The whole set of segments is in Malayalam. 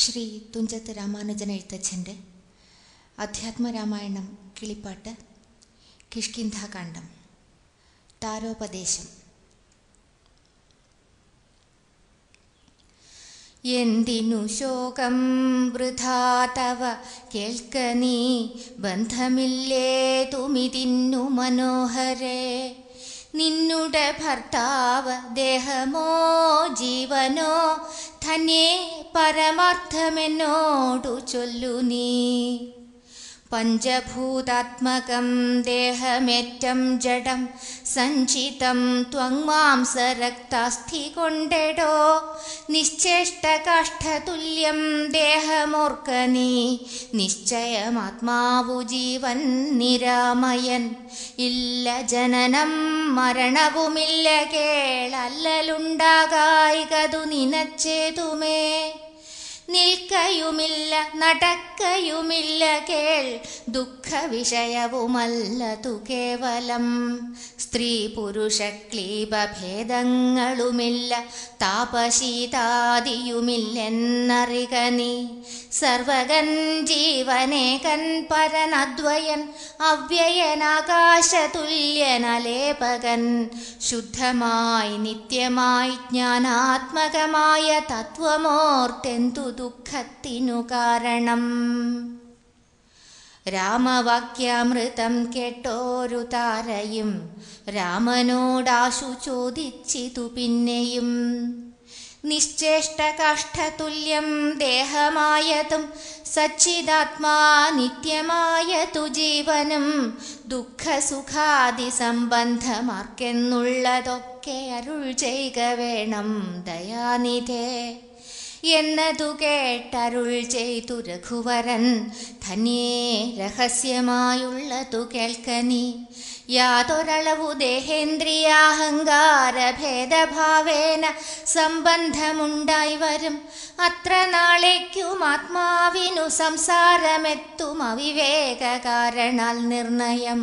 ശ്രീ തുഞ്ചത്ത് രാമാനുജൻ എഴുത്തച്ഛൻ്റെ അധ്യാത്മരാമായണം കിളിപ്പാട്ട് കിഷ്കിന്ധാകാന്ഡം താരോപദേശം എന്തിനു ശോകം വൃഥാതവ കേൾക്ക നീ ബന്ധമില്ലേ തുമിതിന്നു മനോഹരേ നിന്നുടെ ഭർത്താവ് ദേഹമോ ജീവനോ തന്നെ പരമാർത്ഥമെന്നോടു ചൊല്ലു നീ പഞ്ചഭൂതാത്മകം ദേഹമേറ്റം ജഡം സഞ്ചിതം ത്വങ്മാംസരക്താസ്ഥി കൊണ്ടെടോ നിശ്ചേഷ്ട കാഷ്ടതുല്യം നീ നിശ്ചയമാത്മാവു ജീവൻ നിരാമയൻ ഇല്ല ജനനം മരണവുമില്ല കേളല്ലുണ്ടാകായികതു നിനച്ചേതുമേ നിൽക്കയുമില്ല നടക്കയുമില്ല കേൾ ദുഃഖ ദുഃഖവിഷയവുമല്ലതു കേവലം സ്ത്രീ പുരുഷ ക്ലീപഭേദങ്ങളുമില്ല താപശീതാദിയുമില്ലെന്നറിക നീ സർവകൻ ജീവനേകൻ പരനദ്വയൻ അവ്യയനാകാശതുല്യനലേപകൻ ശുദ്ധമായി നിത്യമായി ജ്ഞാനാത്മകമായ തത്വമോർത്തെന്തു ദുഃഖത്തിനു കാരണം രാമവാക്യാമൃതം കേട്ടോരു താരയും രാമനോടാശു ചോദിച്ചിതു പിന്നെയും കാഷ്ടതുല്യം ദേഹമായതും സച്ചിദാത്മാ നിത്യമായതു ജീവനും സംബന്ധമാർക്കെന്നുള്ളതൊക്കെ അരുൾ ചെയ്യുക വേണം ദയാനിധേ എന്നതു കേട്ടരുൾ ചെയ്തു രഘുവരൻ ധന്യേ രഹസ്യമായുള്ളതു കേൾക്ക നീ യാതൊരളവു ദേഹേന്ദ്രിയാഹങ്കാര ഭേദഭാവേന സംബന്ധമുണ്ടായി വരും അത്ര നാളേക്കും ആത്മാവിനു സംസാരമെത്തും അവിവേക കാരണാൽ നിർണയം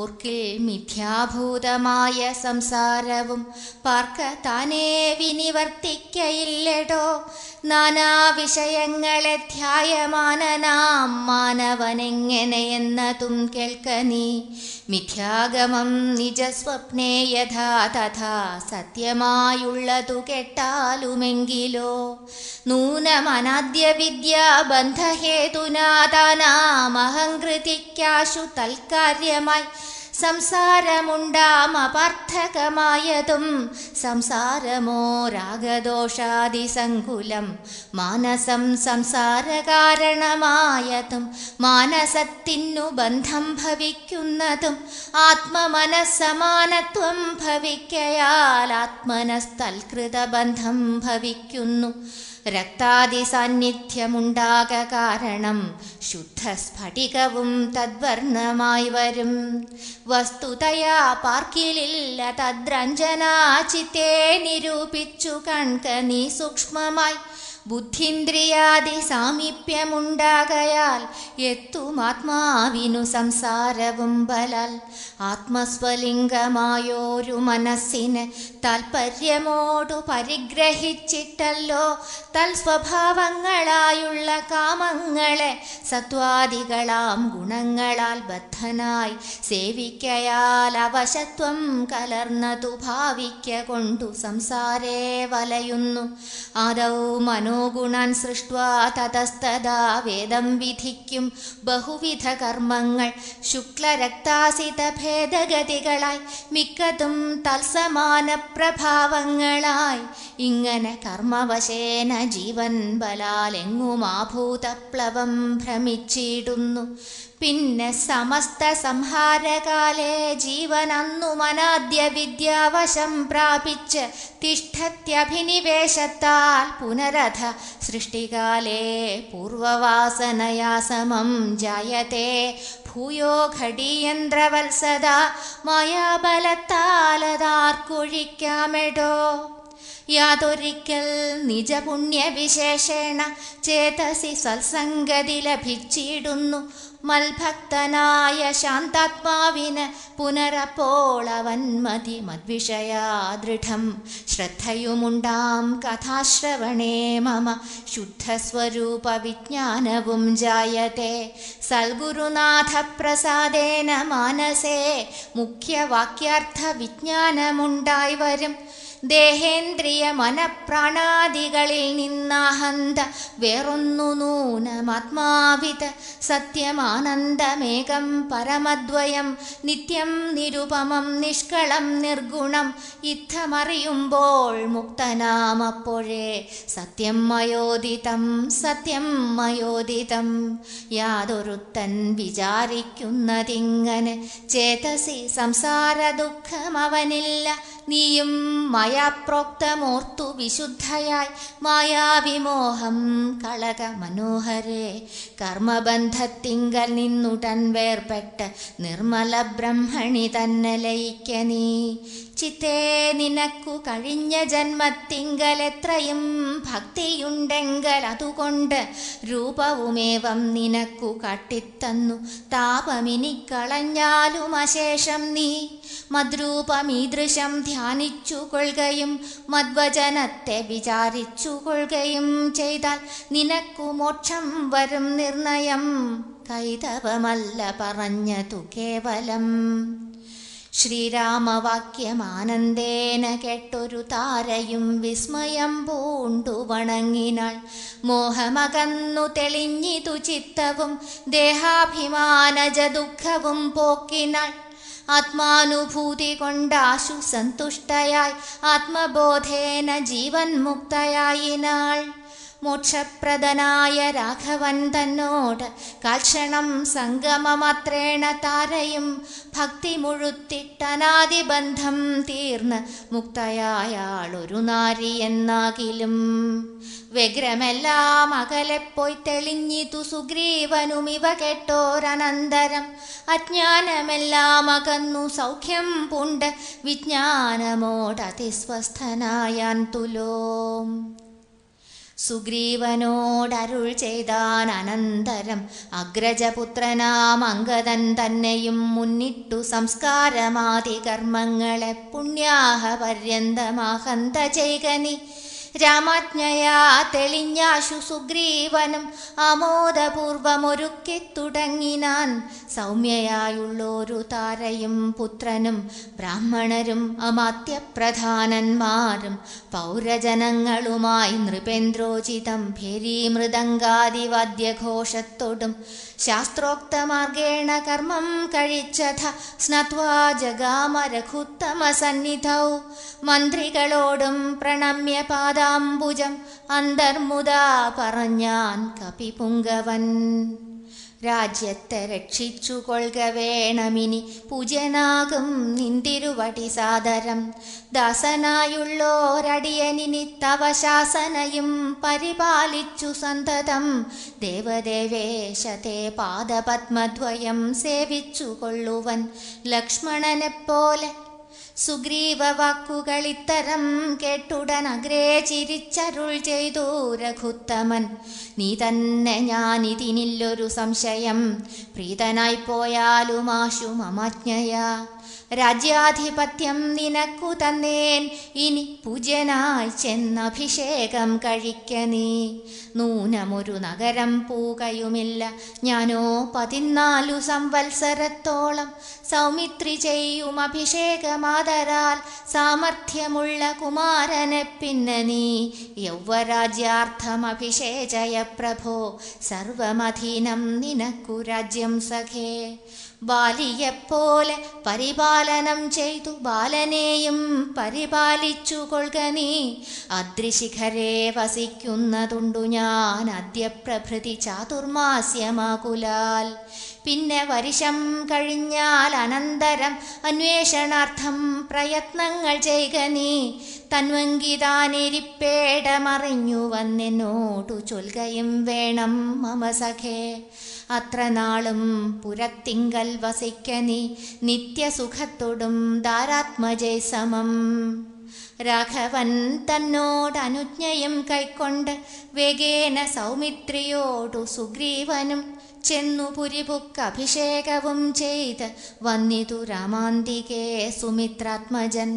ഓർക്കിൽ മിഥ്യാഭൂതമായ സംസാരവും പാർക്ക താനേ വിനിവർത്തിക്കയില്ലടോ നാനാ വിഷയങ്ങളെ ധ്യായമാനനാം മാനവനെങ്ങനെയെന്നതും കേൾക്ക നീ മിഥ്യാഗമം നിജസ്വപ്നേ യഥാ തഥാ സത്യമായുള്ളതു കേട്ടാലുമെങ്കിലോ നൂനമനാദ്യവിദ്യ ബന്ധഹേതുനാദാനാമഹങ്കൃതിക്കാശു തൽക്കാര്യമായി സംസാരമുണ്ടാം അപാർത്ഥകമായതും സംസാരമോ രാഗദോഷാദിസങ്കുലം മാനസം സംസാരകാരണമായതും മാനസത്തിനു ബന്ധം ഭവിക്കുന്നതും ആത്മമനസ്സമാനത്വം ഭവിക്കയാൽ ആത്മനസ്തൽകൃത ബന്ധം ഭവിക്കുന്നു രക്താതിസാന്നിധ്യമുണ്ടാക കാരണം ശുദ്ധസ്ഫടികവും തദ്വർണ്ണമായി വരും വസ്തുതയാ പാർക്കിലില്ല തദ്രഞ്ജനാചിത്തെ നിരൂപിച്ചു കൺകനി സൂക്ഷ്മമായി ബുദ്ധീന്ദ്രിയാദി സാമീപ്യമുണ്ടാകയാൽ ആത്മാവിനു സംസാരവും ബലാൽ ആത്മസ്വലിംഗമായോരു മനസ്സിന് താൽപര്യമോടു പരിഗ്രഹിച്ചിട്ടല്ലോ തൽസ്വഭാവങ്ങളായുള്ള കാമങ്ങളെ സത്വാദികളാം ഗുണങ്ങളാൽ ബദ്ധനായി സേവിക്കയാൽ അവശത്വം കലർന്നതു ഭാവിക്ക കൊണ്ടു സംസാരേ വലയുന്നു ആദൗ മനോ മനോഗുണാൻ ഗുണാൻ തതസ്തദാ വേദം വിധിക്കും ബഹുവിധ കർമ്മങ്ങൾ ശുക്ലരക്താസിത ഭേദഗതികളായി മിക്കതും തത്സമാന പ്രഭാവങ്ങളായി ഇങ്ങനെ കർമ്മവശേന ജീവൻ ബലാലെങ്ങുമാഭൂതപ്ലവം ഭ്രമിച്ചിടുന്നു പിന്നെ സമസ്ത സംഹാരകാലേ ജീവനന്നു മനാദ്യ വിദ്യാവശം പ്രാപിച്ച് തിഷ്ടത്യഭിനിവേശത്താൽ പുനരഥ സൃഷ്ടികാലേ പൂർവവാസനയാ സമം ജായത്തെ ഭൂയോ ഘടീയന്ത്രവത്സത മായാബലത്താലതാർക്കൊഴിക്കാമെടോ യാതൊരിക്കൽ നിജപുണ്യവിശേഷേണ ചേതസി സത്സംഗതി ലഭിച്ചിടുന്നു മൽഭക്തനായ ശാന്താത്മാവിന് മതി മദ്വിഷയാദൃഢം ശ്രദ്ധയുമുണ്ടാം കഥാശ്രവണേ മമ ശുദ്ധസ്വരൂപ വിജ്ഞാനവും ജായത്തെ സൽഗുരുനാഥപ്രസാദേന മാനസേ മുഖ്യവാക്യാർത്ഥ വിജ്ഞാനമുണ്ടായി വരും ദേഹേന്ദ്രിയ മനപ്രാണാദികളിൽ നിന്നാഹന്ത വേറൊന്നു നൂനമാത്മാവിത സത്യമാനന്ദമേകം പരമദ്വയം നിത്യം നിരുപമം നിഷ്കളം നിർഗുണം ഇത്തമറിയുമ്പോൾ മുക്തനാമപ്പോഴേ സത്യം മയോദിതം സത്യം മയോദിതം യാതൊരുത്തൻ വിചാരിക്കുന്നതിങ്ങനെ ചേതസി സംസാര ദുഃഖമവനില്ല നീയും മയ മായാപ്രോക്തമൂർത്തു വിശുദ്ധയായി മായാവിമോഹം കളക മനോഹരേ കർമ്മബന്ധത്തിങ്കൽ നിന്നുടൻ വേർപെട്ട് നിർമ്മല ബ്രഹ്മണി തന്നെ നീ ചിത്തേ നിനക്കു കഴിഞ്ഞ ജന്മത്തിങ്കലെത്രയും ഭക്തിയുണ്ടെങ്കൽ അതുകൊണ്ട് രൂപവുമേവം നിനക്കു കാട്ടിത്തന്നു താപമിനിക്കളഞ്ഞാലും അശേഷം നീ മദ്രൂപമീദൃശം ധ്യാനിച്ചു കൊള്ളുകയും മദ്വചനത്തെ വിചാരിച്ചു കൊള്ളുകയും ചെയ്താൽ നിനക്കു മോക്ഷം വരും നിർണയം കൈതവമല്ല പറഞ്ഞതു കേവലം ശ്രീരാമവാക്യമാനന്ദേന കേട്ടൊരു താരയും വിസ്മയം പൂണ്ടു വണങ്ങിനാൾ മോഹമകന്നു തെളിഞ്ഞിതു ചിത്തവും ദേഹാഭിമാനജ ദുഃഖവും പോക്കിനാൾ ആത്മാനുഭൂതി കൊണ്ടാശു സന്തുഷ്ടയായി ആത്മബോധേന ജീവൻ മുക്തയായിനാൾ മോക്ഷപ്രദനായ രാഘവൻ തന്നോട് കാൽക്ഷണം സംഗമമത്രേണ താരയും ഭക്തി മുഴുത്തിട്ടനാദിബന്ധം തീർന്ന് മുക്തയായാളൊരു നാരി എന്നാകിലും വ്യഗ്രമെല്ലാം അകലെ പോയി തെളിഞ്ഞിതു സുഗ്രീവനും ഇവ കേട്ടോരനന്തരം അജ്ഞാനമെല്ലാം അകന്നു സൗഖ്യം പൂണ്ട് വിജ്ഞാനമോടതിസ്വസ്ഥനായാൻ തുലോം സുഗ്രീവനോടരുൾ ചെയ്താൻ അനന്തരം അഗ്രജപുത്രനാം അംഗതൻ തന്നെയും മുന്നിട്ടു സംസ്കാരമാതി കർമ്മങ്ങളെ പുണ്യാഹ പര്യന്തമാഹന്ത ചെയ്കനി രാമാജ്ഞയാ തെളിഞ്ഞാശു സുഗ്രീവനും തുടങ്ങിനാൻ സൗമ്യയായുള്ളൊരു താരയും പുത്രനും ബ്രാഹ്മണരും അമാത്യപ്രധാനന്മാരും പൗരജനങ്ങളുമായി നൃപേന്ദ്രോചിതം ഭേരി മൃദംഗാദിവാദ്യഘോഷത്തോടും ശാസ്ത്രോക്തമാർഗേണ കർമ്മം കഴിച്ചഥ സ്നത്വാ ജഗാമരഘുത്തമസന്നിധൗ മന്ത്രികളോടും പ്രണമ്യ പാദ അമലാംബുജം അന്തർമുദാ പറഞ്ഞാൻ കപിപുങ്കവൻ രാജ്യത്തെ രക്ഷിച്ചു കൊള്ളുക വേണമിനി പൂജനാകും നിന്തിരുവടി സാദരം ദാസനായുള്ളോരടിയനിനി തവ ശാസനയും പരിപാലിച്ചു സന്തതം ദേവദേവേശത്തെ പാദപത്മദ്വയം സേവിച്ചു കൊള്ളുവൻ ലക്ഷ്മണനെപ്പോലെ സുഗ്രീവ വാക്കുകൾ ഇത്തരം കേട്ടുടൻ അഗ്രേ ചിരിച്ചരുൾ ചെയ്തു രഘുത്തമൻ നീ തന്നെ ഇതിനില്ലൊരു സംശയം പ്രീതനായി പോയാലും ആശു രാജ്യാധിപത്യം നിനക്കു തന്നേൻ ഇനി പൂജ്യനായി ചെന്നഭിഷേകം കഴിക്ക നീ നൂനമൊരു നഗരം പൂകയുമില്ല ഞാനോ പതിനാലു സംവത്സരത്തോളം സൗമിത്രി ചെയ്യും അഭിഷേകമാതരാൽ സാമർഥ്യമുള്ള കുമാരനെ പിന്നെ നീ യൗവരാജ്യാർത്ഥം അഭിഷേചയ പ്രഭോ സർവമധീനം നിനക്കു രാജ്യം സഖേ ബാലിയെപ്പോലെ പരിപാലനം ചെയ്തു ബാലനെയും പരിപാലിച്ചു കൊൾക നീ അദ്രിശിഖരെ വസിക്കുന്നതുണ്ടു ഞാൻ അദ്യപ്രഭൃതി ചാതുർമാസ്യമാകുലാൽ പിന്നെ വരിശം കഴിഞ്ഞാൽ അനന്തരം അന്വേഷണാർത്ഥം പ്രയത്നങ്ങൾ ചെയ്യുക നീ തന്വങ്കിതാനിരിപ്പേടമറിഞ്ഞു വന്നെന്നോടു ചൊൽകയും വേണം മമസഖേ സഖേ അത്ര നാളും പുരത്തിങ്കൽ വസിക്ക നീ നിത്യസുഖത്തൊടും ധാരാത്മജയ സമം രാഘവൻ തന്നോട് അനുജ്ഞയും കൈക്കൊണ്ട് വേഗേന സൗമിത്രിയോടു സുഗ്രീവനും ചെന്നു പുരിപുക്ക് അഭിഷേകവും ചെയ്ത് വന്നിതു രാമാന്തികേ സുമിത്രാത്മജൻ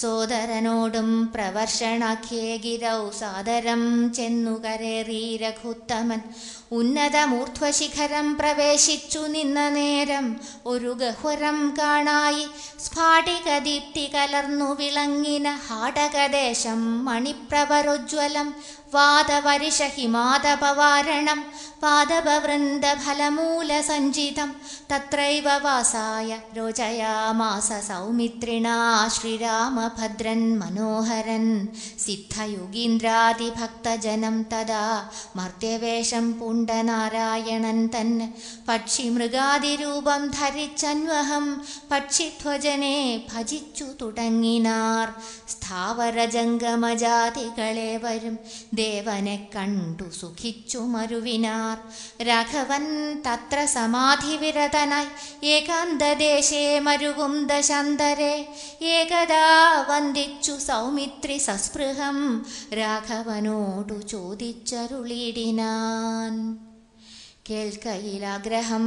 സോദരനോടും പ്രവർഷണാഖ്യേ ഗിരൗ സാദരം ചെന്നു കരേറി രഘുത്തമൻ ഉന്നതമൂർധ്വശിഖരം പ്രവേശിച്ചു നിന്ന നേരം ഒരു ഗഹ്വരം കാണായി സ്ഫാടികദീപ്തി കലർന്നു വിളങ്ങിന ഹാടകദേശം ഹിമാദപവാരണം വാതവരിഷ ഹിമാതപവാരണം പാദപവൃന്ദഫലമൂലസഞ്ചിതം തത്രൈവ വാസായ രോചയാമാസ ഭദ്രൻ മനോഹരൻ സിദ്ധയുഗീന്ദ്രാതിഭക്തജനം തദാ മർത്യവേഷം പുണ്യ ഉണ്ട നാരായണൻ തന്നെ പക്ഷി മൃഗാതിരൂപം ധരിച്ചന്വഹം പക്ഷിധ്വജനെ ഭജിച്ചു തുടങ്ങിനാർ സ്ഥാവരജംഗമജാതികളെ വരും ദേവനെ കണ്ടു സുഖിച്ചു മരുവിനാർ രാഘവൻ തത്ര സമാധി വിരതനായി ഏകാന്തദേശേ മരുവും ദശാന്തരെ ഏകദാ വന്ദിച്ചു സൗമിത്രി സസ്പൃഹം രാഘവനോടു ചോദിച്ചരുളിടിനാൻ കേൾക്കയിലാഗ്രഹം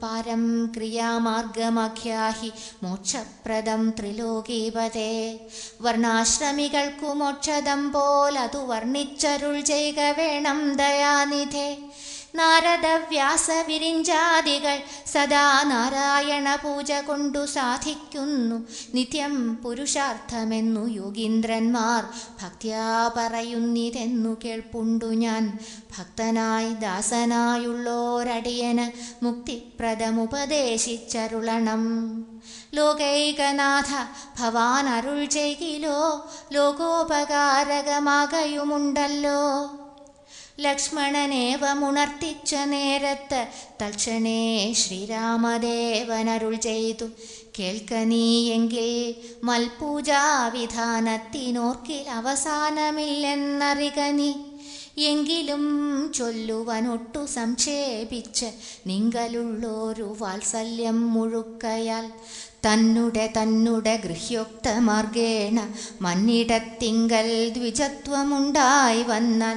പാരം ക്രിയാമാർഗമാഖ്യാഹി മോക്ഷപ്രദം ത്രിലോകീപതേ വർണ്ണാശ്രമികൾക്കു മോക്ഷദം പോലതു വർണ്ണിച്ചരുൾ ചെയ്യുക വേണം ദയാനിധേ വിരിഞ്ചാദികൾ സദാ നാരായണ പൂജ കൊണ്ടു സാധിക്കുന്നു നിത്യം പുരുഷാർത്ഥമെന്നു യോഗീന്ദ്രന്മാർ ഭക്തിയാ പറയുന്നിതെന്നു കേൾപ്പുണ്ടു ഞാൻ ഭക്തനായി ദാസനായുള്ളോരടിയന് മുക്തിപ്രദമുപദേശിച്ചരുളണം ലോകൈകനാഥ ഭവാൻ അരുൾ ചെയ്യിലോ ലോകോപകാരകമാകയുമുണ്ടല്ലോ ലക്ഷ്മണനേവമുണർത്തിച്ച നേരത്ത് തൽക്ഷണേ അരുൾ ചെയ്തു കേൾക്ക നീയെങ്കിൽ മൽപൂജാവിധാനത്തിനോർക്കിൽ അവസാനമില്ലെന്നറിക നീ എങ്കിലും ചൊല്ലുവനൊട്ടു സംക്ഷേപിച്ച് നിങ്കലുള്ളൊരു വാത്സല്യം മുഴുക്കയാൽ തന്നുടെ തന്നുടെ ഗൃഹ്യോക്ത മാർഗേണ മണ്ണിടത്തിങ്കൽ ദ്വിജത്വമുണ്ടായി വന്നാൽ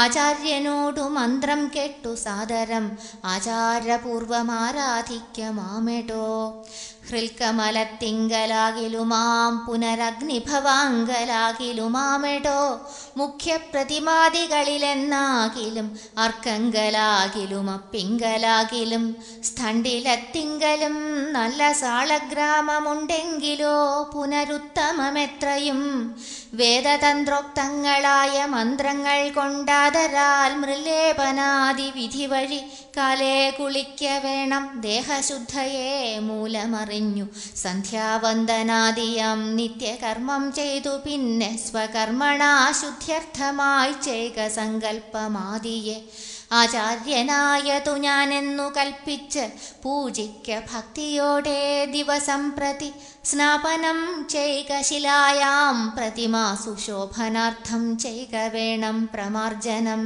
ആചാര്യനോടു മന്ത്രം കേട്ടു സാദരം ആചാരപൂർവം ഹൃൽക്കമലത്തിങ്കലാകിലുമാം പുനരഗ്നിഭവാങ്കലാകിലുമാമെടോ മുഖ്യപ്രതിമാദികളിലെന്നാകിലും അർക്കങ്കലാകിലും അപ്പിങ്കലാകിലും സ്ഥണ്ടിലത്തിങ്കലും നല്ല സാളഗ്രാമമുണ്ടെങ്കിലോ പുനരുത്തമമെത്രയും വേദതന്ത്രോക്തങ്ങളായ മന്ത്രങ്ങൾ കൊണ്ടാതരാൽ മൃലേപനാദി വിധി വഴി കാലേ കുളിക്ക വേണം ദേഹശുദ്ധയെ മൂലമറിഞ്ഞു സന്ധ്യാവന്ദനാദിയം നിത്യകർമ്മം ചെയ്തു പിന്നെ സ്വകർമ്മണാശുദ്ധ്യർത്ഥമായി ചെയ്ക സങ്കല്പമാദിയെ ആചാര്യനായതു ഞാനെന്നു കൽപ്പിച്ച് പൂജിക്ക ഭക്തിയോടെ ദിവസം പ്രതി സ്നാപനം ചെയ്ക ശിലായാം പ്രതിമാ സുശോഭനാർത്ഥം ചെയ്ക വേണം പ്രമാർജനം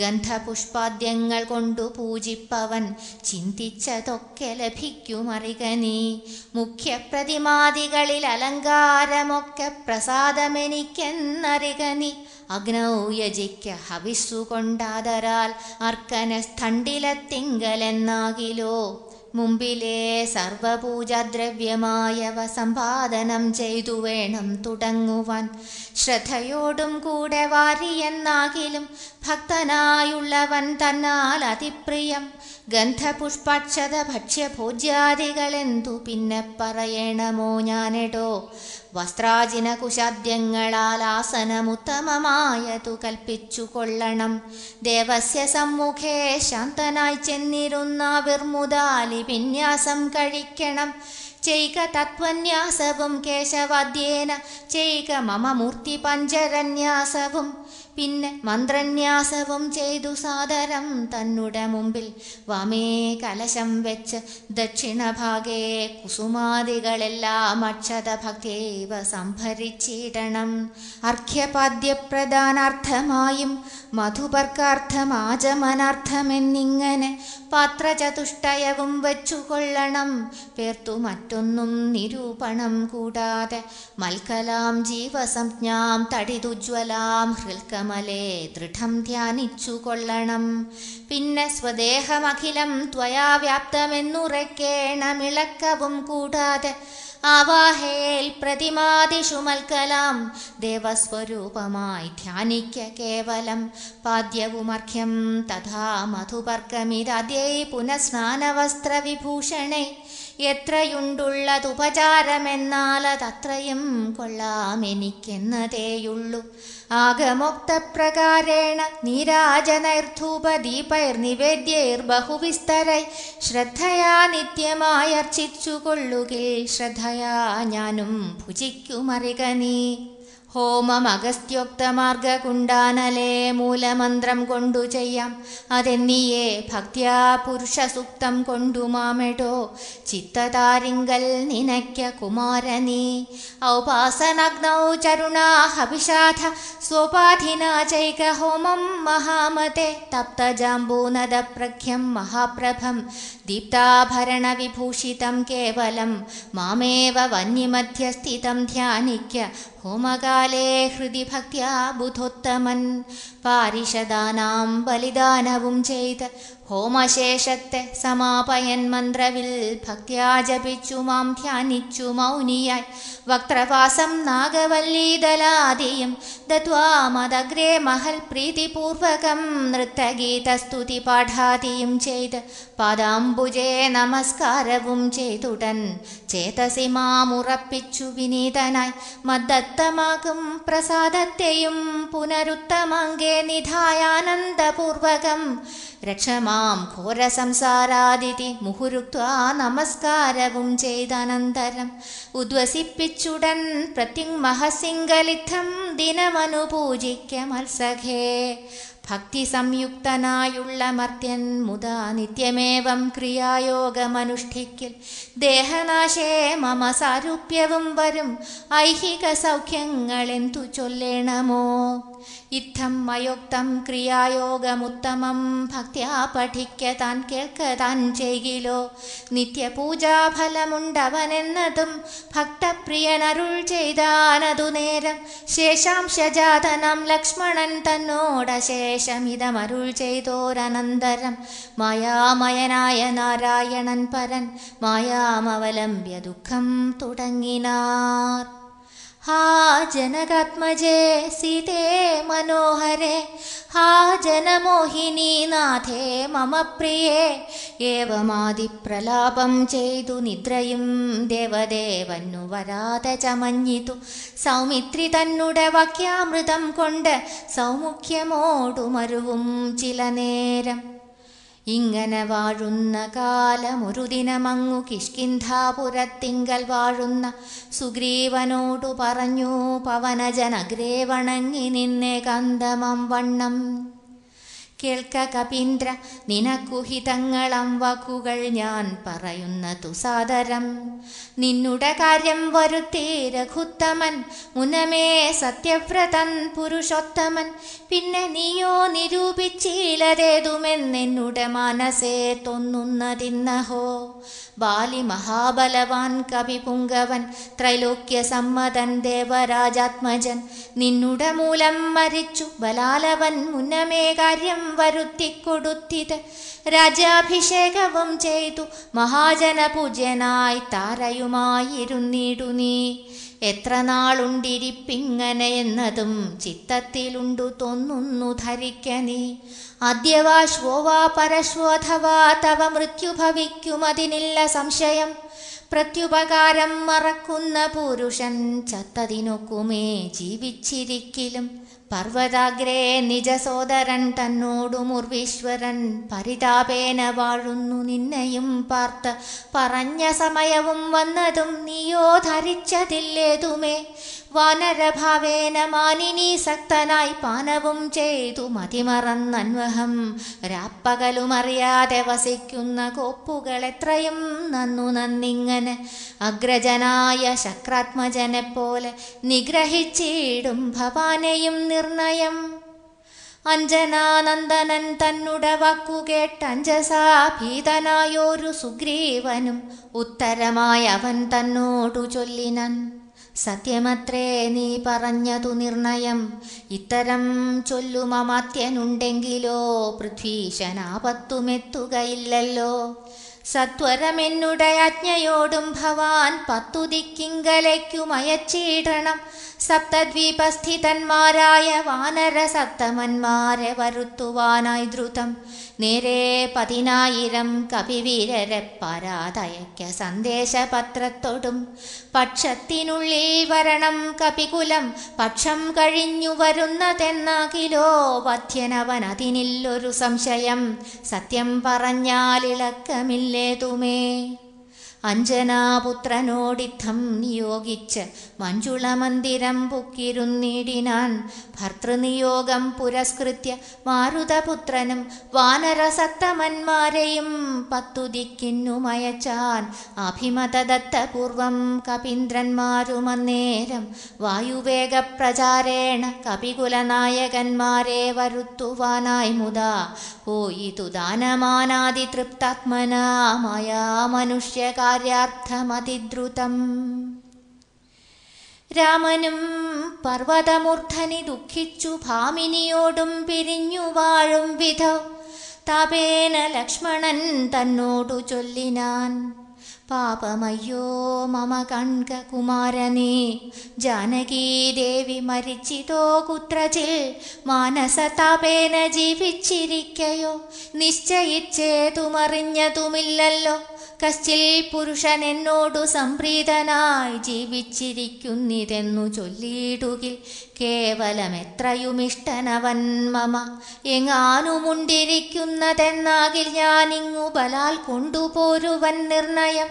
ഗന്ധപുഷ്പാദ്യങ്ങൾ കൊണ്ടു പൂജിപ്പവൻ ചിന്തിച്ചതൊക്കെ ലഭിക്കുമറിക നീ മുഖ്യപ്രതിമാദികളിൽ അലങ്കാരമൊക്കെ പ്രസാദമെനിക്കെന്നറികനി അഗ്നൗയജിക്ക് ഹവിസ്സുകൊണ്ടാതരാൽ അർക്കന സ്ഥണ്ടിലത്തിങ്കലെന്നാകിലോ മുമ്പിലെ സർവപൂജാദ്രവ്യമായവ സമ്പാദനം ചെയ്തു വേണം തുടങ്ങുവാൻ ശ്രദ്ധയോടും കൂടെ വാരിയെന്നാകിലും ഭക്തനായുള്ളവൻ തന്നാൽ അതിപ്രിയം ഗന്ധപുഷ്പാക്ഷത ഭക്ഷ്യഭോജ്യാദികളെന്തു പിന്നെ പറയണമോ ഞാനെടോ വസ്ത്രാജിന കുശാദ്യങ്ങളാൽ ആസനമുത്തമമായതു കൽപ്പിച്ചു കൊള്ളണം ദേവസ്യ സമ്മുഖേ ശാന്തനായി ചെന്നിരുന്ന വിർമുദാലി വിന്യാസം കഴിക്കണം चैकतत्त्वन्यासवं केशवाद्येन चैक मम मूर्तिपञ्जरन्यासभुम् പിന്നെ മന്ത്രന്യാസവും ചെയ്തു സാദരം തന്നുടെ മുമ്പിൽ വമേ കലശം വെച്ച് ദക്ഷിണഭാഗേ കുസുമാദികളെല്ലാം അക്ഷതഭക്തേവ സംഭരിച്ചിടണം അർഘ്യപാദ്യപ്രധാനാർത്ഥമായും മധുപർക്കാർത്ഥമാചമനാർത്ഥമെന്നിങ്ങനെ പാത്രചതുഷ്ടയവും വെച്ചുകൊള്ളണം പേർത്തു മറ്റൊന്നും നിരൂപണം കൂടാതെ മൽക്കലാം ജീവസംജ്ഞാം തടിതുജ്വലാം ഹൃൽക്ക കമലെ ദൃഢം ധ്യാനിച്ചു കൊള്ളണം പിന്നെ സ്വദേഹമഖിലം ത്വയാ വ്യാപ്തമെന്നുറക്കേണമിളക്കവും കൂടാതെ ആവാഹേൽ പ്രതിമാതിഷു മൽക്കലാം ദേവസ്വരൂപമായി ധ്യാനിക്ക കേവലം പാദ്യവും അർഘ്യം തഥാ മധുപർഗമിതേ പുനഃസ്നാനവസ്ത്രവിഭൂഷണേ എത്രയുണ്ടുള്ളതുപചാരമെന്നാൽ അതത്രയും കൊള്ളാം എനിക്കെന്നതേയുള്ളൂ आगमोक्तप्रकारेण നീരാജനൈർധൂപദീപൈർനിവേദ്യൈർബഹുവിസ്തരൈ ശ്രദ്ധയാ നിത്യമായർച്ചിച്ചുകൊള്ളുകിൽ ശ്രദ്ധയാ ഞാനും ഭുജിക്കുമറികനീ होममगस्त्योक्तमार्गकुण्डानले मूलमन्त्रं कोण्डु चय्यम् अदन्निये भक्त्या पुरुषसुप्तं कोण्डु मामेतारिङ्गल् निनख्युमारनी औपासनग्नौ चरुणा हविषाध स्वोपाधिना चैकहोमं महामते तप्तजाम्बूनदप्रख्यं महाप्रभं दीप्ताभरणविभूषितं केवलं मामेव वह्निमध्यस्थितं ध्यानिक्य होमकाले हृदि भक्त्या बुधोत्तमन् पारिषदानां बलिदानवुं चैत ഹോമശേഷത്തെ സമാപയൻ മന്ത്രവിൽ ഭക്യാ ജപിച്ചു മാം ധ്യാനിച്ചു മൗനിയായി വക്രവാസം നാഗവല്ലീതലാദിയും ദത്വാ മതഗ്രേ മഹൽ പ്രീതിപൂർവകം നൃത്തഗീതസ്തുതി പാഠാദിയും ചെയ്ത് പാദാംബുജേ നമസ്കാരവും ചെയ്തുടൻ ചേതസി മാമുറപ്പിച്ചു വിനീതനായി മദ്ദത്തമാകും പ്രസാദത്തെയും പുനരുത്തമങ്കേ നിധായാനന്ദപൂർവകം രക്ഷ മാം ഘോരസംസാരാദിതി മുഹുരുക്വാ നമസ്കാരവും ചെയ്തനന്തരം ഉദ്വസിപ്പിച്ചുടൻ മഹസിംഗലിത്തം ദിനമനുപൂജിക്ക മത്സഖേ ഭക്തി സംയുക്തനായുള്ള മർത്യൻ മുതാ നിത്യമേവം ക്രിയായോഗമനുഷ്ഠിക്കിൽ ദേഹനാശേ മമ സാരൂപ്യവും വരും ഐഹിക സൗഖ്യങ്ങളെന്തു ചൊല്ലണമോ ഇത്തം മയോക്തം ക്രിയായോഗമുത്തമം ഭക്തിയാ പഠിക്ക താൻ കേൾക്ക താൻ ചെയ്യിലോ നിത്യപൂജാഫലമുണ്ടവനെന്നതും ഭക്തപ്രിയനരുൾ ചെയ്താനതു നേരം ശേഷാംശജാതനം ലക്ഷ്മണൻ തന്നോടശേഷമിതമരുൾ ചെയ്തോരനന്തരം മായാമയനായ നാരായണൻ പരൻ മായാമവലംബ്യ ദുഃഖം തുടങ്ങിനാർ ഹാ ജനകാത്മജേ സീതേ മനോഹരേ ഹാ ജനമോഹിനീ നാഥേ മമ പ്രിയേ ഏവമാതിപ്രലാപം ചെയ്തു നിദ്രയും ദേവദേവന്നു വരാത ചമഞ്ഞിതു സൗമിത്രി തന്നുടെ വാക്യാമൃതം കൊണ്ട് സൗമുഖ്യമോടുമരുവും ചില നേരം ഇങ്ങനെ വാഴുന്ന കാലമൊരു ദിനമങ്ങു കിഷ്കിന്ധാപുരത്തിങ്കൽ വാഴുന്ന സുഗ്രീവനോടു പറഞ്ഞു പവനജനഗ്രേ വണങ്ങി നിന്നെ കന്ദമം വണ്ണം കേൾക്ക കപീന്ദ്ര നിനക്കുഹിതങ്ങളം വാക്കുകൾ ഞാൻ പറയുന്നതു സാദരം നിന്നുടെ കാര്യം വരുത്തേ രഘുത്തമൻ മുനമേ സത്യവ്രതൻ പുരുഷോത്തമൻ പിന്നെ നീയോ നിരൂപിച്ചിലതേതുമെന്നെന്നുടെ മനസ്സേ തോന്നുന്നതിന്നഹോ ബാലി മഹാബലവാൻ കവി പുങ്കവൻ ത്രൈലോക്യ സമ്മതൻ ദേവരാജാത്മജൻ നിന്നുടെ മൂലം മരിച്ചു ബലാലവൻ മുന്നമേ കാര്യം വരുത്തിക്കൊടുത്തിത് രാജാഭിഷേകവും ചെയ്തു മഹാജനപൂജ്യനായി താരയുമായിരുന്നിടു നീ എത്ര എന്നതും ചിത്തത്തിലുണ്ടു തോന്നുന്നു ധരിക്ക നീ അദ്യവാ ശ്വോവാ പരശ്വോഥവാ തവ മൃത്യുഭവിക്കുമതിനില്ല സംശയം പ്രത്യുപകാരം മറക്കുന്ന പുരുഷൻ ചത്തതിനൊക്കുമേ ജീവിച്ചിരിക്കിലും പർവ്വതാഗ്രേ നിജസോദരൻ തന്നോടു മുർവീശ്വരൻ പരിതാപേന വാഴുന്നു നിന്നെയും പാർത്ത് പറഞ്ഞ സമയവും വന്നതും നീയോ ധരിച്ചതില്ലേതുമേ വാനരഭാവേന മാനിനി സക്തനായി പാനവും ചെയ്തു മതിമറന്നന്വഹം രാപ്പകലുമറിയാതെ വസിക്കുന്ന എത്രയും നന്നു നന്നിങ്ങനെ അഗ്രജനായ ശക്രാത്മജനെ പോലെ നിഗ്രഹിച്ചിടും ഭവാനെയും നിർണയം അഞ്ജനാനന്ദനൻ തന്നുട ഭീതനായോരു സുഗ്രീവനും ഉത്തരമായവൻ തന്നോടു ചൊല്ലിനൻ സത്യമത്രേ നീ പറഞ്ഞതു നിർണയം ഇത്തരം ചൊല്ലുമമാത്യനുണ്ടെങ്കിലോ പൃഥ്വീശനാപത്തുമെത്തുകയില്ലല്ലോ അജ്ഞയോടും ഭവാൻ ദിക്കിങ്കലയ്ക്കുമയച്ചീടണം സപ്തദ്വീപസ്ഥിതന്മാരായ വാനര സപ്തമന്മാരെ വരുത്തുവാനായി ദ്രുതം നേരെ പതിനായിരം കവിവീരരെ പരാതയക്ക സന്ദേശപത്രത്തോടും പക്ഷത്തിനുള്ളിൽ വരണം കപികുലം പക്ഷം കഴിഞ്ഞു വരുന്നതെന്നാകിലോ അതിനില്ലൊരു സംശയം സത്യം പറഞ്ഞാലിളക്കമില്ലേതുമേ അഞ്ജനാപുത്രനോടിത്തം നിയോഗിച്ച് മഞ്ജുളമന്ദിരം പുക്കിരുന്നിടിനാൻ ഭർത്തൃനിയോഗം പുരസ്കൃത്യ മാരുതപുത്രനും വാനരസത്തമന്മാരെയും പത്തുദിക്കിന്നുമയച്ചാൻ അഭിമതദത്തപൂർവം കപീന്ദ്രന്മാരുമന്നേരം വായുവേഗപ്രചാരേണ കപികുലനായകന്മാരെ വരുത്തുവാനായി മുതാ പോയിതു ദാനമാനാദി തൃപ്താത്മനാ മനുഷ്യകാ കാര്യാർത്ഥമതിദ്രുതം രാമനും പർവതമൂർധനി ദുഃഖിച്ചു ഭാമിനിയോടും പിരിഞ്ഞു വാഴും വിധ തപേന ലക്ഷ്മണൻ തന്നോടു ചൊല്ലിനാൻ പാപമയ്യോ മമ കൺകുമാരനേ ജാനകീദേവി മരിച്ചിതോ കുത്രചിൽ മാനസതാപേന ജീവിച്ചിരിക്കയോ നിശ്ചയിച്ചേതുമറിഞ്ഞതുമില്ലല്ലോ കശ്ചിൽ പുരുഷൻ എന്നോടു സംപ്രീതനായി ജീവിച്ചിരിക്കുന്നിതെന്നു ചൊല്ലിയിടുകിൽ കേവലം എത്രയുമിഷ്ടനവൻ മമ എങ്ങാനുമുണ്ടിരിക്കുന്നതെന്നാകിൽ ഞാനിങ്ങു ബലാൽ കൊണ്ടുപോരുവൻ നിർണയം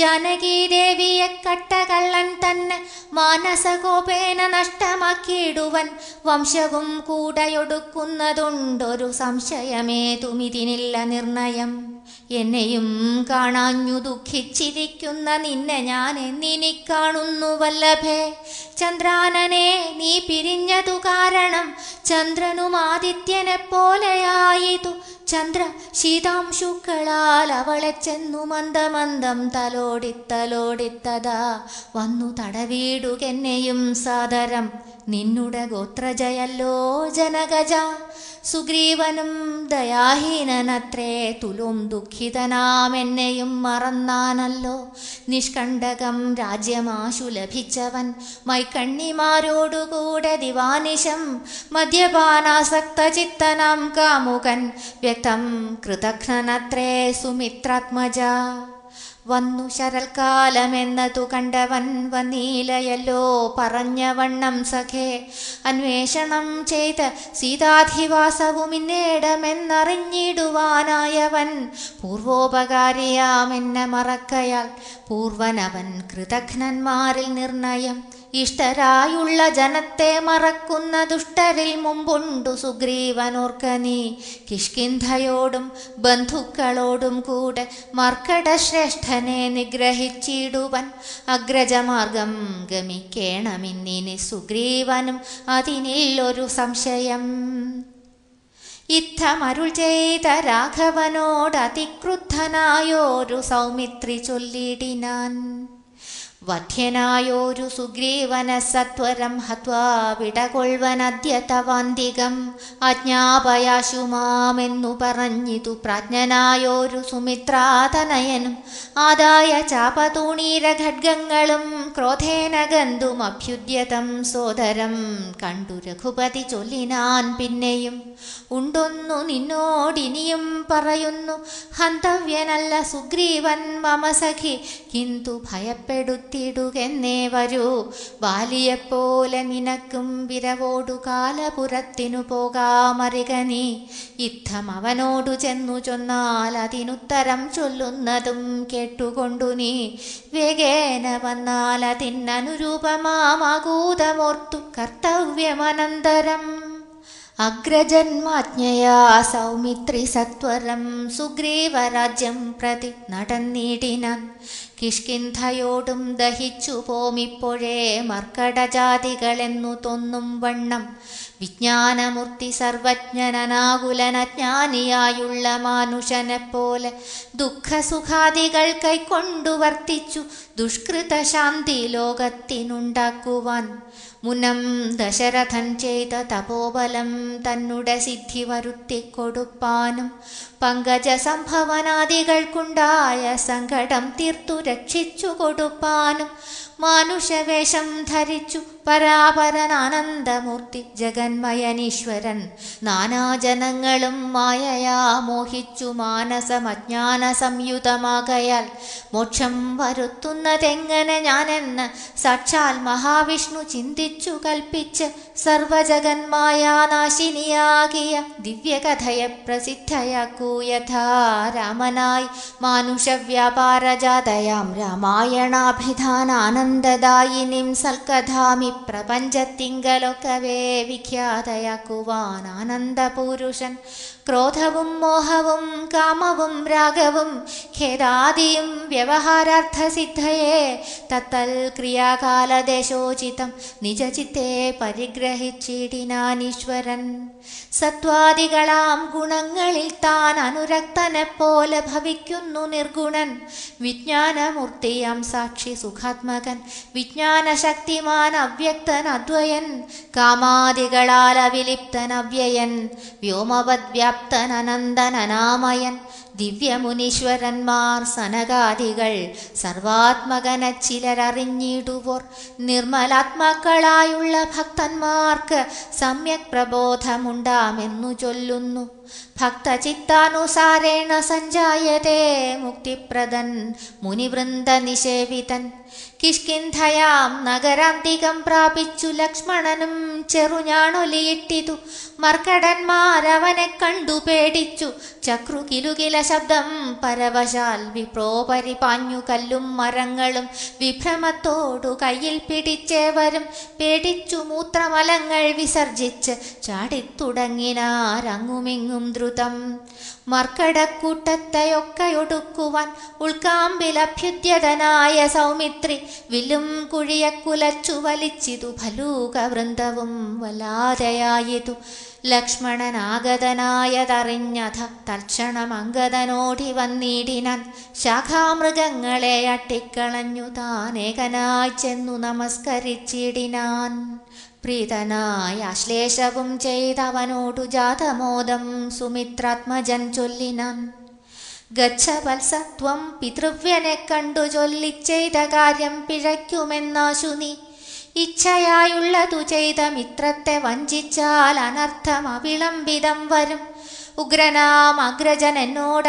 ജാനകീദേവിയെ കട്ടകള്ളൻ തന്നെ മാനസകോപേന നഷ്ടമാക്കിയിടുവൻ വംശവും കൂടെയൊടുക്കുന്നതുണ്ടൊരു സംശയമേതുമിതിനില്ല നിർണയം എന്നെയും കാണാഞ്ഞു ദുഃഖിച്ചിരിക്കുന്ന നിന്നെ ഞാൻ എന്നിനി കാണുന്നു വല്ലഭേ ചന്ദ്രാനനെ നീ പിരിഞ്ഞതു കാരണം ചന്ദ്രനും ആദിത്യനെ പോലെയായിതു ചന്ദ്ര ശീതാംശുക്കളാൽ അവളെ ചെന്നു മന്ദമന്ദം തലോടിത്തലോടിത്തതാ വന്നു തടവീടുകെന്നെയും സാദരം നിന്നുടെ ഗോത്രജയല്ലോ ജനകജ സുഗ്രീവനും ദയാഹീനനത്രേ തുലും ദുഃഖിതനാമെന്നെയും മറന്നാനല്ലോ നിഷ്കണ്ടകം രാജ്യമാശു ലഭിച്ചവൻ മൈ കണ്ണിമാരോടുകൂടെ ദിവാനിശം ചിത്തനാം കാമുകൻ വ്യക്തം കൃതഘ്നത്രേ സുമിത്രാത്മജ വന്നു ശരൽക്കാലമെന്നതു കണ്ടവൻ വന്നീലയല്ലോ പറഞ്ഞവണ്ണം സഖേ അന്വേഷണം ചെയ്ത സീതാധിവാസവും ഇന്നേടമെന്നറിഞ്ഞിടുവാനായവൻ പൂർവോപകാരിയാമെന്ന മറക്കയാൽ പൂർവനവൻ കൃതഘ്നന്മാരിൽ നിർണയം ഇഷ്ടരായുള്ള ജനത്തെ മറക്കുന്ന ദുഷ്ടരിൽ മുമ്പുണ്ടു സുഗ്രീവനോർക്കനീ കിഷ്കിന്ധയോടും ബന്ധുക്കളോടും കൂടെ മർക്കടശ്രേഷ്ഠനെ നിഗ്രഹിച്ചിടുവൻ അഗ്രജമാർഗം ഗമിക്കേണമിന്നിനി സുഗ്രീവനും അതിനില്ലൊരു സംശയം ഇത്തമരുൾ ചെയ്ത രാഘവനോട് അതിക്രുദ്ധനായോരു സൗമിത്രി ചൊല്ലിടിനാൻ വധ്യനായോരു സുഗ്രീവന സത്വരം ഹത്വാ വിടകൊൾവനദ്യ തവാന്തികം മാമെന്നു പറഞ്ഞിതു പ്രാജ്ഞനായോരു സുമിത്രാതനയനും ആദായ ചാപതൂണീരഖഡ്ഗങ്ങളും ക്രോധേന ഗന്ധും അഭ്യുദ്യതം സോദരം കണ്ടു രഘുപതി ചൊല്ലിനാൻ പിന്നെയും ഉണ്ടൊന്നു നിന്നോടിനിയും പറയുന്നു ഹന്തവ്യനല്ല സുഗ്രീവൻ മമസഖി കിന്തു ഭയപ്പെടുത്തി തീർത്തിടുകെന്നേ വരൂ വാലിയെപ്പോലെ നിനക്കും വിരവോടു കാലപുരത്തിനു പോകാമറിക നീ ഇത്തം അവനോടു ചെന്നു ചൊന്നാൽ അതിനുത്തരം ചൊല്ലുന്നതും കേട്ടുകൊണ്ടു നീ വേഗേന വന്നാൽ അതിനനുരൂപമാകൂതമോർത്തു കർത്തവ്യമനന്തരം അഗ്രജന്മാജ്ഞയാ സൗമിത്രി സത്വരം സുഗ്രീവരാജ്യം പ്രതി നടന്നിടിനാൻ കിഷ്കിന്ധയോടും ദഹിച്ചു പോമിപ്പോഴേ മർക്കടജാതികളെന്നു തോന്നും വണ്ണം വിജ്ഞാനമൂർത്തി സർവജ്ഞനാകുലനജ്ഞാനിയായുള്ള മാനുഷനെ പോലെ ദുഃഖസുഖാദികൾ കൈക്കൊണ്ടു വർത്തിച്ചു ദുഷ്കൃതശാന്തി ലോകത്തിനുണ്ടാക്കുവാൻ മുനം ദശരഥൻ ചെയ്ത തപോബലം തന്നുട സിദ്ധി വരുത്തിക്കൊടുപ്പാനും പങ്കജ സംഭവനാദികൾക്കുണ്ടായ സങ്കടം തീർത്തു രക്ഷിച്ചു കൊടുപ്പാനും മാനുഷവേഷം ധരിച്ചു പരാപരനാനന്ദമൂർത്തി ജഗന്മയനീശ്വരൻ നാനാജനങ്ങളും മായയാ മോഹിച്ചു മാനസമജ്ഞാന സംയുതമാകയാൽ മോക്ഷം വരുത്തുന്നതെങ്ങനെ ഞാനെന്ന് സാക്ഷാൽ മഹാവിഷ്ണു ചിന്തിച്ചു കൽപ്പിച്ച് സർവജഗന്മായാനാശിനിയാകിയ ദിവ്യകഥയെ പ്രസിദ്ധയാക്കൂ യഥാ രാമനായി മാനുഷവ്യാപാരജാതയാം രാമായണാഭിധാനാനന്ദദായിനിം സൽക്കഥാമി പ്രപഞ്ചത്തിങ്കലൊക്കവേ വിഖ്യാതയാക്കുവാൻ ആനന്ദപുരുഷൻ ക്രോധവും മോഹവും കാമവും രാഗവും ഖേദാദിയും വ്യവഹാരാർത്ഥ സിദ്ധയെ തത്തൽ ക്രിയാകാലദേശോചിതം നിജചിത്തെ പരിഗ്രഹിച്ചിടിനാനീശ്വരൻ സത്വാദികളാം ഗുണങ്ങളിൽ താൻ അനുരക്തനെ പോലെ ഭവിക്കുന്നു നിർഗുണൻ വിജ്ഞാനമൂർത്തിയാം സാക്ഷി സുഖാത്മകൻ വിജ്ഞാനശക്തിമാൻ അവ്യക്തൻ അദ്വയൻ കാമാദികളാൽ അവിലിപ്തൻ അവ്യയൻ വ്യോമവദ്വ്യാപ് വ്യാപ്തനനന്ദനനാമയൻ ദിവ്യമുനീശ്വരന്മാർ സനകാദികൾ സർവാത്മകന ചിലരറിഞ്ഞിടുവോർ നിർമ്മലാത്മാക്കളായുള്ള ഭക്തന്മാർക്ക് സമ്യക് പ്രബോധമുണ്ടാമെന്നു ചൊല്ലുന്നു ഭക്തചിത്താനുസാരേണ സഞ്ചായതേ മുക്തിപ്രദൻ മുനിവൃന്ദ നിഷേവിതൻ കിഷ്കിന്ധയാം നഗരാന്തികം പ്രാപിച്ചു ലക്ഷ്മണനും ചെറുഞാണൊലിയിട്ടിതു മർക്കടന്മാരവനെ കണ്ടു പേടിച്ചു ചക്രു കിലുകില ശബ്ദം പരവശാൽ വിപ്രോപരി പാഞ്ഞു കല്ലും മരങ്ങളും വിഭ്രമത്തോടു കയ്യിൽ പിടിച്ചേവരും പേടിച്ചു മൂത്രമലങ്ങൾ വിസർജിച്ച് ചാടിത്തുടങ്ങിനാരങ്ങുമിങ്ങും ദ്രുതം ഒടുക്കുവാൻ ഉൾക്കാമ്പിലഭ്യുദ്യതനായ സൗമിത്രി വിലും കുഴിയക്കുലച്ചു വലിച്ചിതു ഫലൂക വൃന്ദവും വല്ലാതെയായതു തൽക്ഷണം തൽക്ഷണമംഗതനോടി വന്നിടിനാൻ ശാഖാമൃഗങ്ങളെ അട്ടിക്കളഞ്ഞു താനേകനായി ചെന്നു നമസ്കരിച്ചിടിനാൻ പ്രീതനായ ആശ്ലേഷവും ചെയ്തവനോടു ജാതമോദം സുമിത്രാത്മജൻ ചൊല്ലിനാൻ ഗച്ഛവത്സത്വം പിതൃവ്യനെ കണ്ടു ചൊല്ലിച്ചെയ്ത കാര്യം പിഴയ്ക്കുമെന്നാശു നീ ഇച്ഛയായുള്ളതു ചെയ്ത മിത്രത്തെ വഞ്ചിച്ചാൽ അനർത്ഥം അവിളംബിതം വരും ഉഗ്രനാം അഗ്രജൻ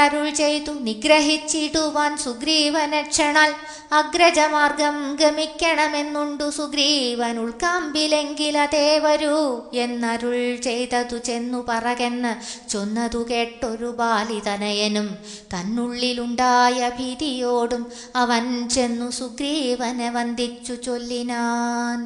അരുൾ ചെയ്തു നിഗ്രഹിച്ചിടുവാൻ സുഗ്രീവനക്ഷണാൽ അഗ്രജമാർഗം ഗമിക്കണമെന്നുണ്ടു സുഗ്രീവൻ ഉൾക്കാമ്പിലെങ്കിലതേ വരൂ എന്നരുൾ ചെയ്തതു ചെന്നു പറകെന്ന് ചൊന്നതു കേട്ടൊരു ബാലിതനയനും തന്നുള്ളിലുണ്ടായ ഭീതിയോടും അവൻ ചെന്നു സുഗ്രീവനെ വന്ദിച്ചു ചൊല്ലിനാൻ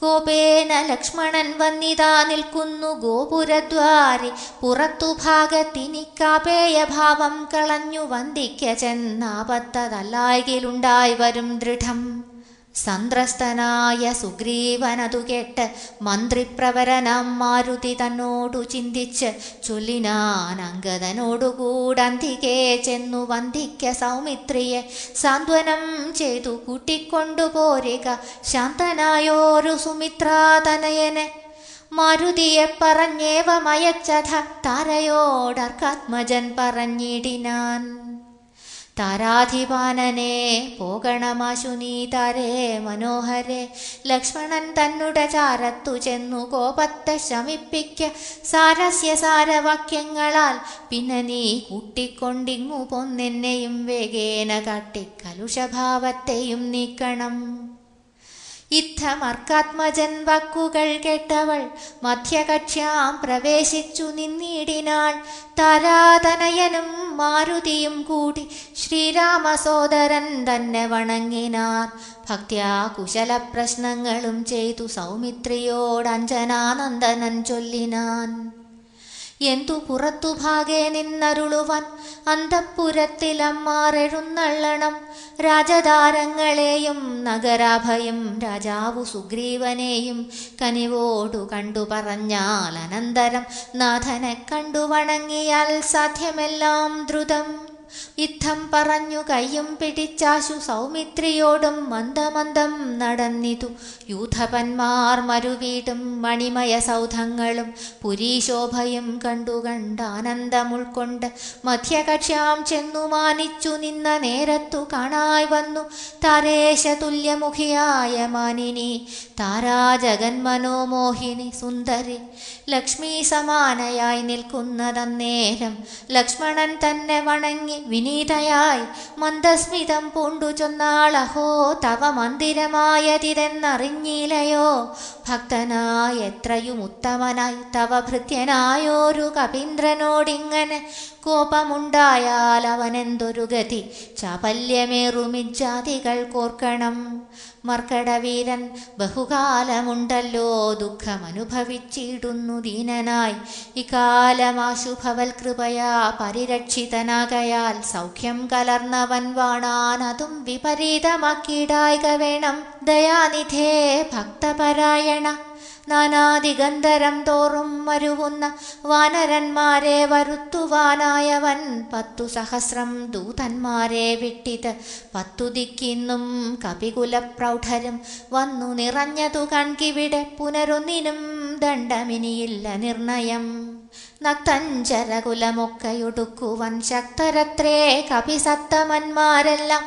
കോപേന ലക്ഷ്മണൻ വന്നിതാ നിൽക്കുന്നു ഗോപുരദ്വാരി പുറത്തു ഭാഗത്തിനിക്കാപേയഭാവം കളഞ്ഞു വന്ദിക്ക ചെന്നാപത്തതല്ലായകിലുണ്ടായി വരും ദൃഢം സന്ത്രസ്തനായ സുഗ്രീവനതു കേട്ട് മന്ത്രിപ്രവരനം മാരുതി തന്നോടു ചിന്തിച്ച് ചൊല്ലിനാൻ അങ്കദനോടുകൂടന്തികെ ചെന്നു വന്ദിക്ക സൗമിത്രിയെ സാന്ത്വനം ചെയ്തു കൂട്ടിക്കൊണ്ടുപോരുക ശാന്തനായോരു സുമിത്രാതനയനെ മാരുതിയെ പറഞ്ഞേവമയച്ചഥ താരയോടർക്കാത്മജൻ പറഞ്ഞിടിനാൻ താരാധിപാനനെ പോകണമാശു നീ താരേ മനോഹരെ ലക്ഷ്മണൻ തന്നുട ചാരത്തു ചെന്നു കോപത്തെ ശമിപ്പിക്ക സാരസ്യ സാരവാക്യങ്ങളാൽ പിന്നെ നീ കൂട്ടിക്കൊണ്ടിങ്ങു പൊന്നെന്നെയും വേഗേന കാട്ടി നീക്കണം ഇത്തമർക്കാത്മജൻ വക്കുകൾ കേട്ടവൾ മധ്യകക്ഷ്യാം പ്രവേശിച്ചു നിന്നിടിനാൾ തരാതനയനും മാരുതിയും കൂടി ശ്രീരാമസോദരൻ തന്നെ വണങ്ങിനാർ ഭക്തിയാ കുശല പ്രശ്നങ്ങളും ചെയ്തു സൗമിത്രിയോടഞ്ജനാനന്ദനൻ ചൊല്ലിനാൻ എന്തു പുറത്തുഭാഗെ നിന്നരുളുവാൻ അന്തപ്പുരത്തിലമ്മാറെഴുന്നള്ളണം രാജതാരങ്ങളെയും നഗരാഭയം രാജാവു സുഗ്രീവനെയും കനിവോടു കണ്ടു പറഞ്ഞാൽ അനന്തരം നാഥനെ കണ്ടു വണങ്ങിയാൽ സാധ്യമെല്ലാം ദ്രുതം ഇത്തം പറഞ്ഞു കയ്യും പിടിച്ചാശു സൗമിത്രിയോടും മന്ദമന്ദം നടന്നിതു യൂഥപന്മാർ മരുവീടും മണിമയ സൗധങ്ങളും പുരീശോഭയും കണ്ടുകണ്ട് ആനന്ദം മധ്യകക്ഷ്യാം ചെന്നു മാനിച്ചു നിന്ന നേരത്തു കാണായി വന്നു താരേശ തുല്യമുഖിയായ മാനിനി താരാ ജഗന്മനോമോഹിനി സുന്ദരി ലക്ഷ്മി സമാനയായി നിൽക്കുന്നതന്നേരം ലക്ഷ്മണൻ തന്നെ വണങ്ങി വിനീതയായി മന്ദസ്മിതം പൂണ്ടു ചൊന്നാളഹോ തവ മന്ദിരമായതിതെന്നറിഞ്ഞിലയോ ഭക്തനായ എത്രയും ഉത്തമനായി തവ ഭൃത്യനായോരു കപീന്ദ്രനോടിങ്ങനെ കോപമുണ്ടായാൽ അവനെന്തൊരു ഗതി ചാപല്യമേറുമിജാതികൾ കോർക്കണം മർക്കടവീരൻ ബഹുകാലമുണ്ടല്ലോ ദുഃഖമനുഭവിച്ചിടുന്നു ദീനനായി ഇക്കാലമാശുഭവൽ കൃപയാ പരിരക്ഷിതനാകയാൽ സൗഖ്യം കലർന്നവൻ വാണാൻ അതും വിപരീതമാക്കിയിടായിക വേണം ദയാനിധേ ഭക്തപരായണ നാനാദിഗന്ധരം തോറും വരുവുന്ന വാനരന്മാരെ വരുത്തുവാനായവൻ പത്തു സഹസ്രം ദൂതന്മാരെ വിട്ടിത് പത്തു ദിക്കിന്നും കപികുലപ്രൗഢരും വന്നു നിറഞ്ഞതു കൺകിവിടെ പുനരൊന്നിനും ദണ്ഡമിനിയില്ല നിർണയം നക്തഞ്ചരകുലമൊക്കെയൊടുക്കുവൻ ശക്തരത്രേ കപിസത്തമന്മാരെല്ലാം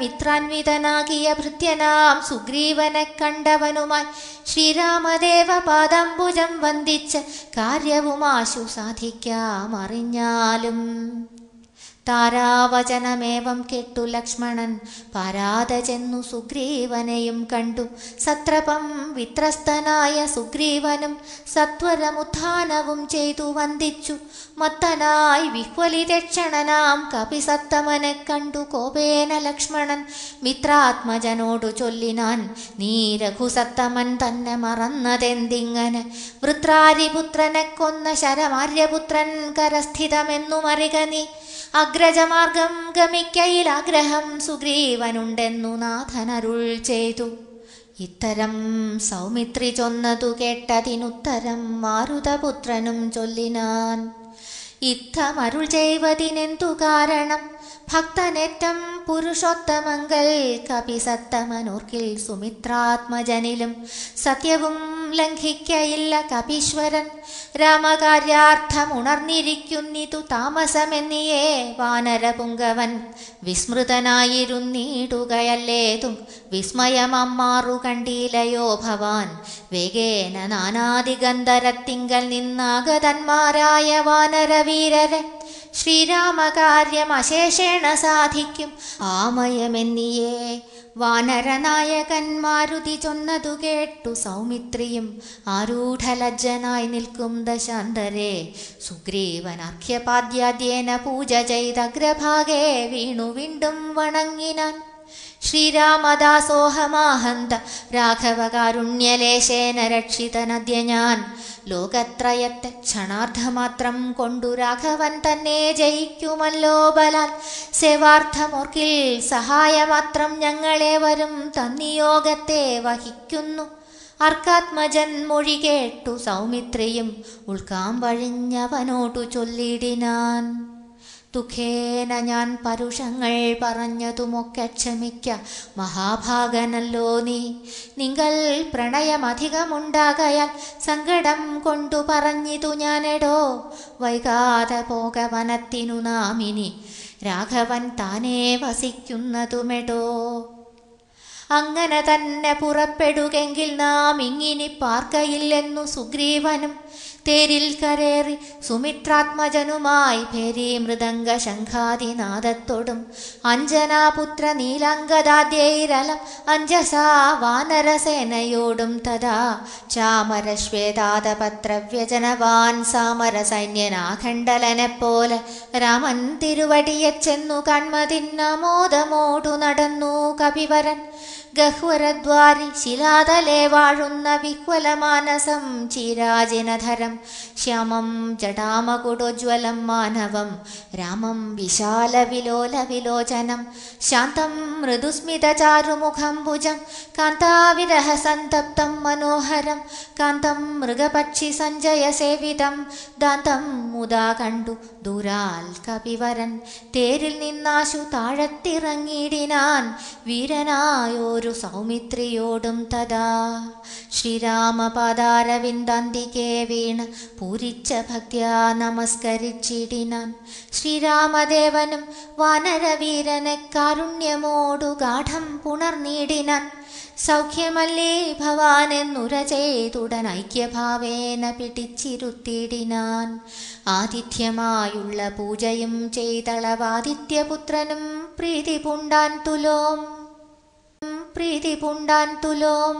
മിത്രാൻവിതനാകിയ ഭൃത്യനാം സുഗ്രീവനെ കണ്ടവനുമായി പാദംബുജം വന്ദിച്ച് കാര്യവുമാശു സാധിക്കാമറിഞ്ഞാലും താരാവചനമേവം കേട്ടു ലക്ഷ്മണൻ പാരാത ചെന്നു സുഗ്രീവനെയും കണ്ടു സത്രപം വിത്രസ്തനായ സുഗ്രീവനും സത്വരമുത്ഥാനവും ചെയ്തു വന്ദിച്ചു മത്തനായി വിഹ്വലിതക്ഷണനാം കപിസത്തമനെ കണ്ടു കോപേന ലക്ഷ്മണൻ മിത്രാത്മജനോടു ചൊല്ലിനാൻ നീ രഘുസത്തമൻ തന്നെ മറന്നതെന്തിങ്ങനെ വൃത്രാരിപുത്രനെ കൊന്ന ശരമാര്യപുത്രൻ കരസ്ഥിതമെന്നു മറിക അഗ്രജമാർഗം ആഗ്രഹം സുഗ്രീവനുണ്ടെന്നു നാഥനരുൾ ചെയ്തു ഇത്തരം സൗമിത്രി ചൊന്നതു കേട്ടതിനുത്തരം മാരുതപുത്രനും ചൊല്ലിനാൻ ഇത്തമരുൾ ചെയ്വതിനെന്തു കാരണം ഭക്തനേറ്റം പുരുഷോത്തമങ്കൽ കപിസത്തമനൂർക്കിൽ സുമിത്രാത്മജനിലും സത്യവും ലംഘിക്കയില്ല കപീശ്വരൻ രാമകാര്യാർത്ഥമുണർന്നിരിക്കുന്നിതു താമസമെന്നിയേ വാനരപുങ്കവൻ വിസ്മൃതനായിരുന്നീടുകയല്ലേതും വിസ്മയമമ്മാറു കണ്ടീലയോ ഭവാൻ വേഗേന നാനാദിഗന്ധരത്തിങ്കൽ നിന്നാഗതന്മാരായ വാനരവീരരെ ശ്രീരാമകാര്യമശേഷേണ സാധിക്കും ആമയമെന്നിയേ വാനരനായകന്മാരുതി ചൊന്നതു കേട്ടു സൗമിത്രിയും ആരൂഢലജ്ജനായി നിൽക്കും ദശാന്തരെ സുഗ്രീവൻ അർഘ്യപാദ്യാദ്യേന പൂജ ചെയ്തഗ്രഭാഗേ വീണു വീണ്ടും വണങ്ങിനാൻ ശ്രീരാമദാസോഹമാഹന്ത രാഘവകാരുണ്യലേശേന രക്ഷിതനദ്യ ഞാൻ ലോകത്രയത്തെ ക്ഷണാർത്ഥമാത്രം കൊണ്ടു രാഘവൻ തന്നെ ജയിക്കുമല്ലോ ബലാൽ സേവാർത്ഥമോർക്കിൽ സഹായമാത്രം ഞങ്ങളെ വരും തന്നിയോഗത്തെ വഹിക്കുന്നു അർക്കാത്മജൻ മൊഴി കേട്ടു സൗമിത്രിയും ഉൾക്കാം വഴിഞ്ഞവനോട്ടു ചൊല്ലിടിനാൻ ദുഃഖേന ഞാൻ പരുഷങ്ങൾ പറഞ്ഞതുമൊക്കെ ക്ഷമിക്ക മഹാഭാഗനല്ലോ നീ നിങ്ങൾ പ്രണയമധികമുണ്ടാകയാൽ സങ്കടം കൊണ്ടു പറഞ്ഞിതു ഞാനെടോ വൈകാതെ പോക വനത്തിനു നാമിനി രാഘവൻ താനേ വസിക്കുന്നതുമെടോ അങ്ങനെ തന്നെ പുറപ്പെടുകെങ്കിൽ നാം ഇങ്ങിനി പാർക്കയില്ലെന്നു സുഗ്രീവനും തേരിൽ കരേറി സുമിത്രാത്മജനുമായി ഭേരി മൃദംഗ ശംഖാദിനാദത്തോടും അഞ്ജനാപുത്ര നീലങ്കദാദ്യൈരലം അഞ്ജസാ വാനരസേനയോടും തഥാ ചാമരശ്വേതാതപത്രവ്യജനവാൻ സാമരസൈന്യനാഖണ്ഡലനെ പോലെ രാമൻ തിരുവടിയെ ചെന്നു കൺമതിന്നമോദമോടു നടന്നു കപിവരൻ ഗഹ്വരദ്വാരി ശിലാതലേ വാഴുന്ന വിഹ്വലമാനസം ചിരാജനധരം ശ്യമം ജടാമകുടോജ്വലം മാനവം രാമം വിശാല വിലോല വിലോചനം ശാന്തം മൃദുസ്മിതചാരുമുഖം ഭുജം സന്തപ്തം മനോഹരം കാന്തം മൃഗപക്ഷി സഞ്ജയ സേവിതം ദാന്തം മുദാ കണ്ടു ദുരാൽ കപിവരൻ തേരിൽ നിന്നാശു താഴത്തിറങ്ങിയിടിനാൻ വീരനായോ ഒരു സൗമിത്രിയോടും തഥാ ശ്രീരാമപാദാരവിന്ദാന്തികെ വീണ് പൂരിച്ച ഭക്യാ നമസ്കരിച്ചിടിനാൻ ശ്രീരാമദേവനും വാനരവീരനെ കാരുണ്യമോടു ഗാഠം പുണർനീടിനാൻ സൗഖ്യമല്ലേ ഭവാൻ എന്നുര ചെയ്തുടൻ ഐക്യഭാവേന പിടിച്ചിരുത്തിടിനാൻ ആതിഥ്യമായുള്ള പൂജയും ചെയ്തളവാദിത്യപുത്രനും പ്രീതി പുണ്ടാൻ തുലോം ప్రీతి పుండాంతులోం